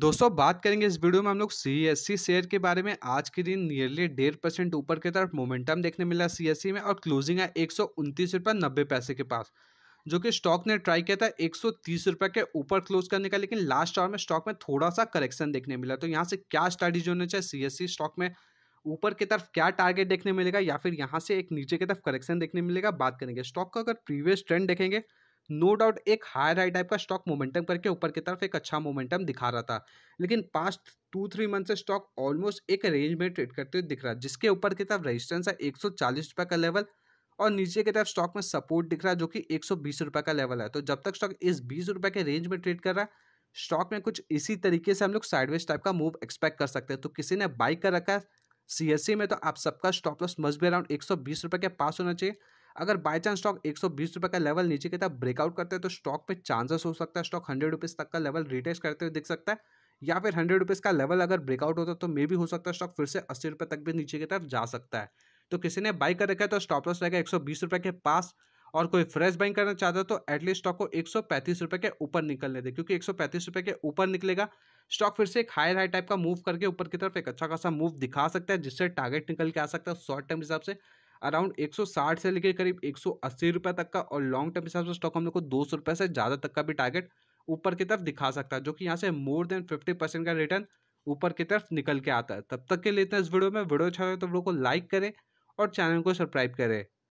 दोस्तों बात करेंगे इस वीडियो में हम लोग सी एस सी शेयर के बारे में आज के दिन नियरली डेढ़ परसेंट ऊपर की तरफ मोमेंटम देखने मिला सी एस सी में और क्लोजिंग है एक सौ उनतीस रुपये नब्बे पैसे के पास जो कि स्टॉक ने ट्राई किया था एक सौ तीस रुपये के ऊपर क्लोज करने का लेकिन लास्ट आवर में स्टॉक में थोड़ा सा करेक्शन देखने मिला तो यहाँ से क्या स्टडीज होना चाहिए सी एस सी स्टॉक में ऊपर की तरफ क्या टारगेट देखने मिलेगा या फिर यहाँ से एक नीचे की तरफ करेक्शन देखने मिलेगा बात करेंगे स्टॉक का अगर प्रीवियस ट्रेंड देखेंगे नो डाउट एक हायर हाई टाइप का स्टॉक मोमेंटम करके ऊपर की तरफ एक अच्छा मोमेंटम दिखा रहा था लेकिन पास्ट टू थ्री मंथ से स्टॉक ऑलमोस्ट एक रेंज में ट्रेड करते हुए दिख रहा है जिसके ऊपर की तरफ रेजिस्टेंस है एक रुपए का लेवल और नीचे की तरफ स्टॉक में सपोर्ट दिख रहा है जो कि एक रुपए का लेवल है तो जब तक स्टॉक इस बीस रुपए के रेंज में ट्रेड कर रहा है स्टॉक में कुछ इसी तरीके से हम लोग साइडवेज टाइप का मूव एक्सपेक्ट कर सकते हैं तो किसी ने बाइक कर रखा है सीएससी e में तो आप सबका स्टॉप लॉस मस्ट भी अराउंड एक रुपए के पास होना चाहिए अगर बाई चांस स्टॉक एक रुपए का लेवल नीचे की तरफ ब्रेकआउट करते हैं तो स्टॉक पे चांसेस हो सकता है स्टॉक हंड्रेड रुपीज़ तक का लेवल रिटेस्ट करते हुए दिख सकता है या फिर हंड्रेड रुपीज़ का लेवल अगर ब्रेकआउट होता तो मे भी हो सकता है स्टॉक फिर से अस्सी रुपये तक भी नीचे की तरफ जा सकता है तो किसी ने बाई कर रखा है तो स्टॉप लॉस रहेगा एक सौ बीस के पास और कोई फ्रेश बाइंग करना चाहता है तो एटलीस्ट स्टॉक को एक सौ पैंतीस के ऊपर निकलने दे क्योंकि एक सौ पैंतीस के ऊपर निकलेगा स्टॉक फिर से एक हायर हाई टाइप का मूव करके ऊपर की तरफ एक अच्छा खासा मूव दिखा सकता है जिससे टारगेट निकल के आ सकता है शॉर्ट टर्म हिसाब से अराउंड 160 से लेकर करीब 180 रुपए तक का और लॉन्ग टर्म हिसाब से स्टॉक हम लोग को दो सौ रुपये से ज़्यादा तक का भी टारगेट ऊपर की तरफ दिखा सकता है जो कि यहाँ से मोर देन फिफ्टी परसेंट का रिटर्न ऊपर की तरफ निकल के आता है तब तक के लिए इतना इस वीडियो में वीडियो अच्छा लगे तो वीडियो को लाइक करें और चैनल को सब्सक्राइब करें